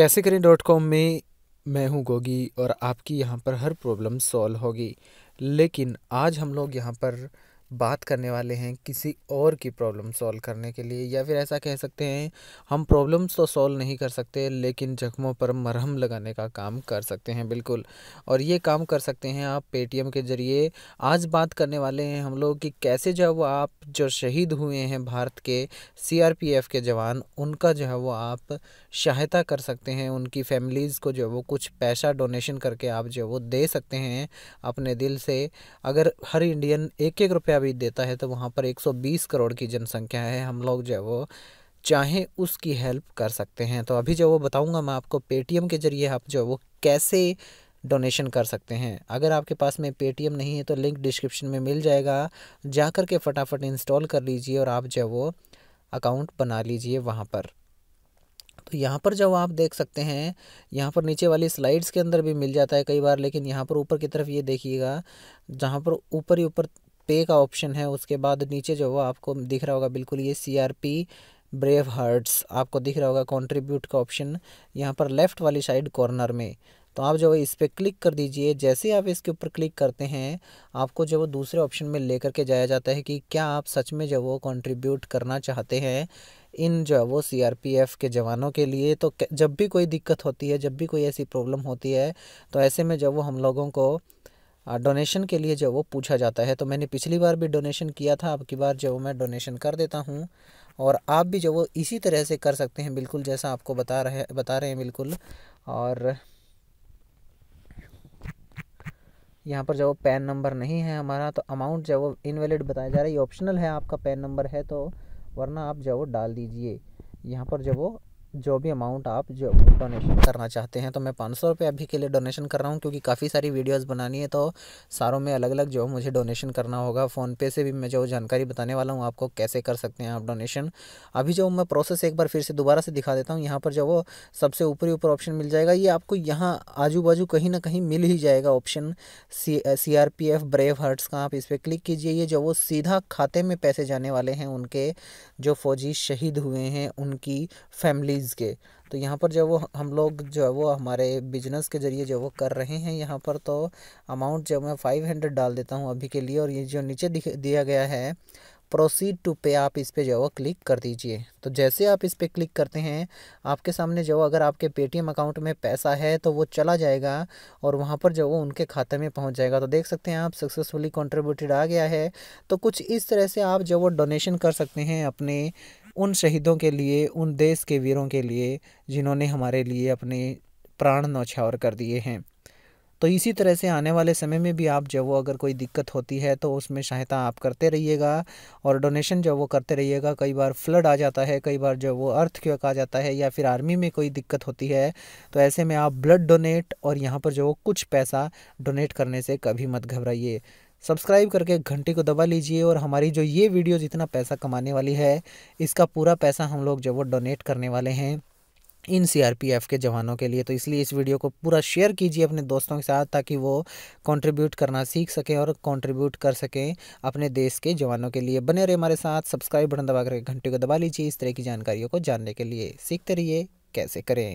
कैसे करें dot com में मैं हूं गोगी और आपकी यहां पर हर प्रॉब्लम सॉल्व होगी लेकिन आज हम लोग यहां पर बात करने वाले हैं किसी और की प्रॉब्लम सॉल्व करने के लिए या फिर ऐसा कह सकते हैं हम प्रॉब्लम्स तो सॉल्व नहीं कर सकते लेकिन जख्मों पर मरहम लगाने का काम कर सकते हैं बिल्कुल और ये काम कर सकते हैं आप पेटीएम के ज़रिए आज बात करने वाले हैं हम लोग कि कैसे जो है वो आप जो शहीद हुए हैं भारत के सी के जवान उनका जो है वो आप सहायता कर सकते हैं उनकी फैमिलीज़ को जो है वो कुछ पैसा डोनेशन करके आप जो है वो दे सकते हैं अपने दिल से अगर हर इंडियन एक एक रुपया भी देता है तो वहाँ पर 120 करोड़ की जनसंख्या है हम लोग जो है वो चाहे उसकी हेल्प कर सकते हैं तो अभी जो वो बताऊँगा मैं आपको पेटीएम के ज़रिए आप जो वो कैसे डोनेशन कर सकते हैं अगर आपके पास में पेटीएम नहीं है तो लिंक डिस्क्रिप्शन में मिल जाएगा जा के फटाफट इंस्टॉल कर लीजिए और आप जो वो अकाउंट बना लीजिए वहाँ पर तो यहाँ पर जब आप देख सकते हैं यहाँ पर नीचे वाली स्लाइड्स के अंदर भी मिल जाता है कई बार लेकिन यहाँ पर ऊपर की तरफ ये देखिएगा जहाँ पर ऊपर ही ऊपर पे का ऑप्शन है उसके बाद नीचे जो हुआ आपको दिख रहा होगा बिल्कुल ये C R P Brave Hearts आपको दिख रहा होगा कंट्रीब्यूट का ऑप्शन यहाँ पर लेफ़्ट वाली साइड कॉर्नर में तो आप जो है इस पर क्लिक कर दीजिए जैसे आप इसके ऊपर क्लिक करते हैं आपको जो वो दूसरे ऑप्शन में लेकर के जाया जाता है कि क्या आप सच में जो वो कंट्रीब्यूट करना चाहते हैं इन जो है वो सीआरपीएफ के जवानों के लिए तो जब भी कोई दिक्कत होती है जब भी कोई ऐसी प्रॉब्लम होती है तो ऐसे में जब वो हम लोगों को डोनेशन के लिए जो वो पूछा जाता है तो मैंने पिछली बार भी डोनेशन किया था अब की बार जो मैं डोनेशन कर देता हूँ और आप भी जो वो इसी तरह से कर सकते हैं बिल्कुल जैसा आपको बता रहे बता रहे हैं बिल्कुल और यहाँ पर जब वो पैन नंबर नहीं है हमारा तो अमाउंट जब वो इनवेलिड बताया जा रहा है ये ऑप्शनल है आपका पैन नंबर है तो वरना आप जब वो डाल दीजिए यहाँ पर जब वो जो भी अमाउंट आप जो डोनेशन करना चाहते हैं तो मैं पाँच सौ रुपये अभी के लिए डोनेशन कर रहा हूँ क्योंकि काफ़ी सारी वीडियोस बनानी है तो सारों में अलग अलग जो मुझे डोनेशन करना होगा फ़ोनपे से भी मैं जो जानकारी बताने वाला हूँ आपको कैसे कर सकते हैं आप डोनेशन अभी जो मैं प्रोसेस एक बार फिर से दोबारा से दिखा देता हूँ यहाँ पर जो वो सबसे ऊपरी ऊपर ऑप्शन मिल जाएगा ये आपको यहाँ आजू बाजू कहीं ना कहीं मिल ही जाएगा option C C R P F Brave Hearts का आप इस पर क्लिक कीजिए ये जो वो सीधा खाते में पैसे जाने वाले हैं उनके जो फौजी शहीद हुए हैं उनकी फैमिली प्राइस के तो यहाँ पर जो वो हम लोग जो है वो हमारे बिजनेस के ज़रिए जो वो कर रहे हैं यहाँ पर तो अमाउंट जो मैं फाइव हंड्रेड डाल देता हूँ अभी के लिए और ये जो नीचे दिया गया है प्रोसीड टू पे आप इस पर जो है क्लिक कर दीजिए तो जैसे आप इस पर क्लिक करते हैं आपके सामने जो अगर आपके पेटीएम अकाउंट में पैसा है तो वो चला जाएगा और वहाँ पर जो वो उनके खाते में पहुँच जाएगा तो देख सकते हैं आप सक्सेसफुली कॉन्ट्रीब्यूटेड आ गया है तो कुछ इस तरह से आप जो वो डोनेशन कर सकते हैं अपने उन शहीदों के लिए उन देश के वीरों के लिए जिन्होंने हमारे लिए अपने प्राण नौछावर कर दिए हैं तो इसी तरह से आने वाले समय में भी आप जब वो अगर कोई दिक्कत होती है तो उसमें सहायता आप करते रहिएगा और डोनेशन जब वो करते रहिएगा कई बार फ्लड आ जाता है कई बार जब वो अर्थ क्योंक आ जाता है या फिर आर्मी में कोई दिक्कत होती है तो ऐसे में आप ब्लड डोनेट और यहाँ पर जो कुछ पैसा डोनेट करने से कभी मत घबराइए सब्सक्राइब करके घंटी को दबा लीजिए और हमारी जो ये वीडियो जितना पैसा कमाने वाली है इसका पूरा पैसा हम लोग जो वो डोनेट करने वाले हैं इन सीआरपीएफ के जवानों के लिए तो इसलिए इस वीडियो को पूरा शेयर कीजिए अपने दोस्तों के साथ ताकि वो कंट्रीब्यूट करना सीख सकें और कंट्रीब्यूट कर सकें अपने देश के जवानों के लिए बने रहे हमारे साथ सब्सक्राइब बटन दबा करके घंटे को दबा लीजिए इस तरह की जानकारियों को जानने के लिए सीखते रहिए कैसे करें